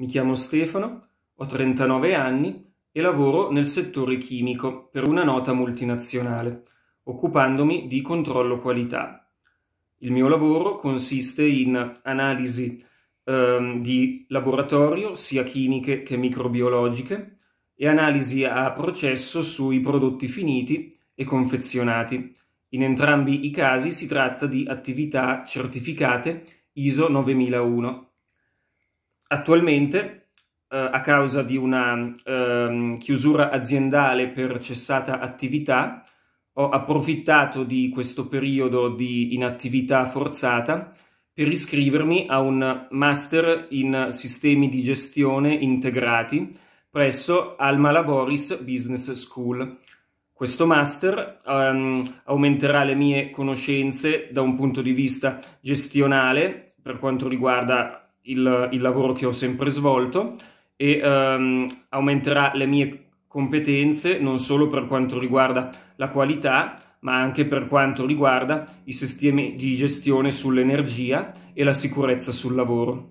Mi chiamo Stefano, ho 39 anni e lavoro nel settore chimico per una nota multinazionale, occupandomi di controllo qualità. Il mio lavoro consiste in analisi eh, di laboratorio, sia chimiche che microbiologiche, e analisi a processo sui prodotti finiti e confezionati. In entrambi i casi si tratta di attività certificate ISO 9001. Attualmente, eh, a causa di una eh, chiusura aziendale per cessata attività, ho approfittato di questo periodo di inattività forzata per iscrivermi a un master in sistemi di gestione integrati presso Alma Laboris Business School. Questo master um, aumenterà le mie conoscenze da un punto di vista gestionale per quanto riguarda il, il lavoro che ho sempre svolto e ehm, aumenterà le mie competenze non solo per quanto riguarda la qualità, ma anche per quanto riguarda i sistemi di gestione sull'energia e la sicurezza sul lavoro.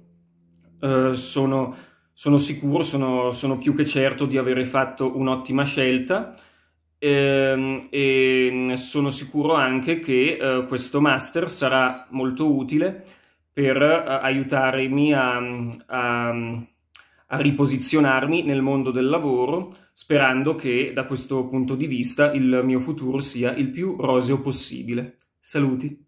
Eh, sono, sono, sicuro, sono, sono, più che certo di avere fatto un'ottima scelta ehm, e sono sicuro anche che eh, questo master sarà molto utile per uh, aiutarmi a, a, a, riposizionarmi nel mondo del lavoro, sperando che da questo punto di vista il mio futuro sia il più roseo possibile. Saluti!